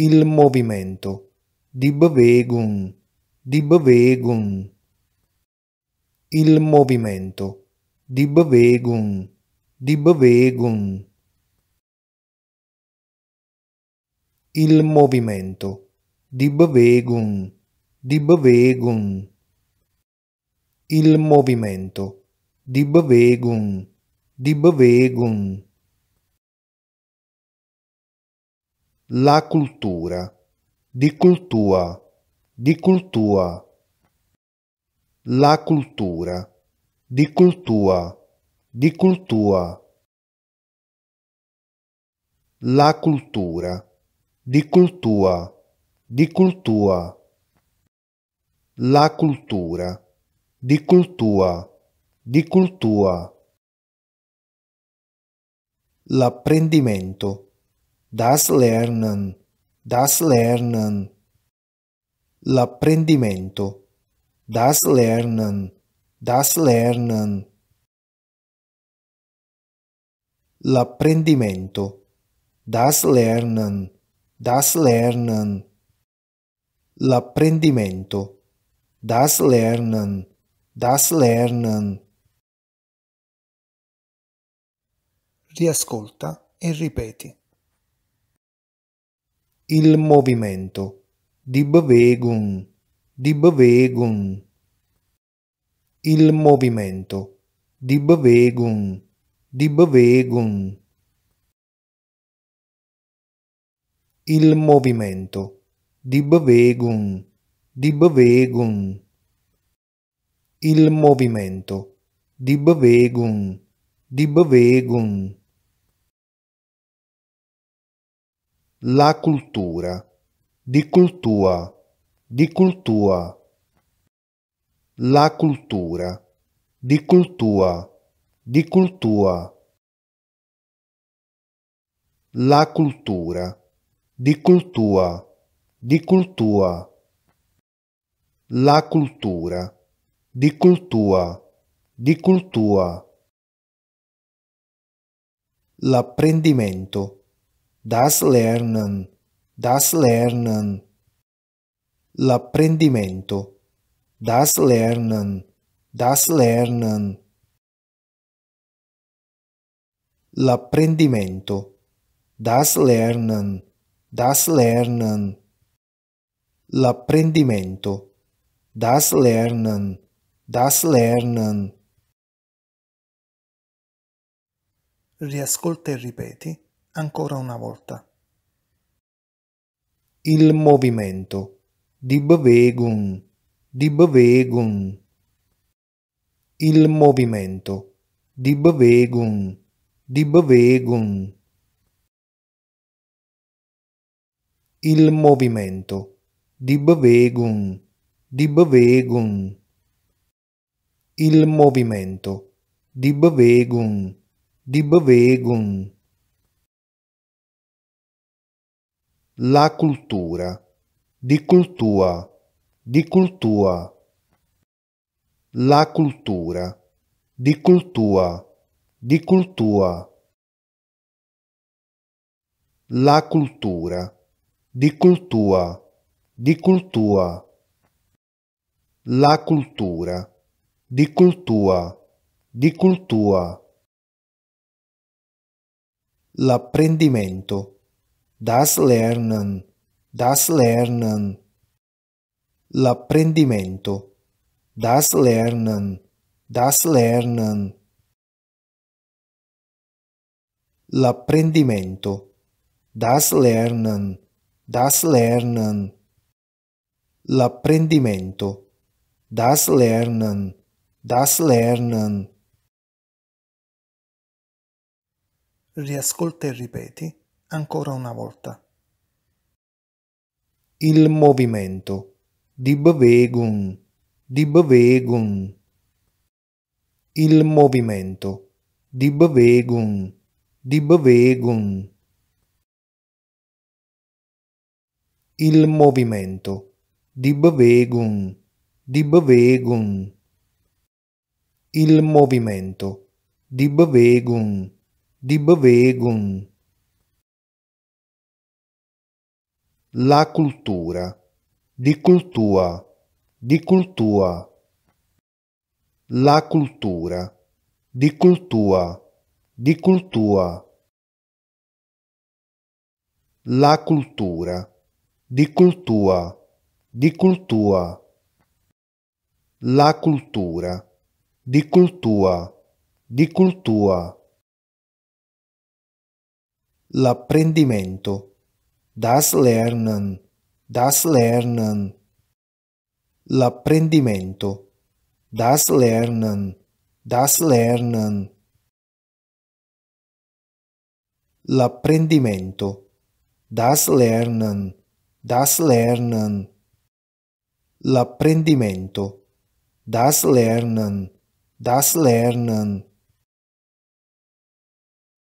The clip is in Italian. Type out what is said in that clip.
il movimento. Di Bewegung. di Bewegung. Il movimento. Di Bewegung. di Bewegung. Il movimento. Di Bewegung. di Bewegung. Il movimento. Di Bewegung. di Bewegung. La cultura. Di cultua. Di cultua. La cultura. Di cultua. Di cultua. La cultura. Di cultua. Di cultua. La cultura. Di cultua. Di cultua. L'apprendimento Das Lernen, das Lernen. L'apprendimento, das Lernen, das Lernen. L'apprendimento, das Lernen, das Lernen. L'apprendimento, das Lernen, das Lernen. Riascolta e ripeti il movimento. Di Bewegung. di Bewegung. Il movimento. Di Bewegung. di Bewegung. Il movimento. Di Bewegung. di Bewegung. Il movimento. Di Bewegung. di Bewegung. La cultura. Di cultua. Di cultua. La cultura. Di cultua. Di cultua. La cultura. Di cultua. Di cultua. La cultura. Di cultua. Di cultua. L'apprendimento Das Lernen, das Lernen. L'apprendimento, das Lernen, das Lernen. L'apprendimento, das Lernen, das Lernen. L'apprendimento, das Lernen, das Lernen. Riascolta e ripeti ancora una volta. Il movimento di Bewegung, di Bewegung. Il movimento di Bewegung, di Bewegung. Il movimento di Bewegung, di Bewegung. Il movimento di Bewegung, di Bewegung. la cultura, di cultua, di cultua, la cultura, di cultua, di cultua, la cultura, di cultua, di cultua, la cultura, di cultua, di cultua, l'apprendimento Das Lernen, das Lernen. L'apprendimento, das Lernen, das Lernen. L'apprendimento, das Lernen, das Lernen. L'apprendimento, das Lernen, das Lernen. Riascolta e ripeti ancora una volta. Il movimento di Bewegung, di Bewegung. Il movimento di Bewegung, di Bewegung. Il movimento di Bewegung, di Bewegung. Il movimento di Bewegung, di Bewegung. La cultura. Di cultua. Di cultua. La cultura. Di cultua. Di cultua. La cultura. Di cultua. Di cultua. La cultura. Di cultua. Di cultua. L'apprendimento Das Lernen, das Lernen. L'apprendimento, das Lernen, das Lernen. L'apprendimento, das Lernen, das Lernen. L'apprendimento, das Lernen, das Lernen.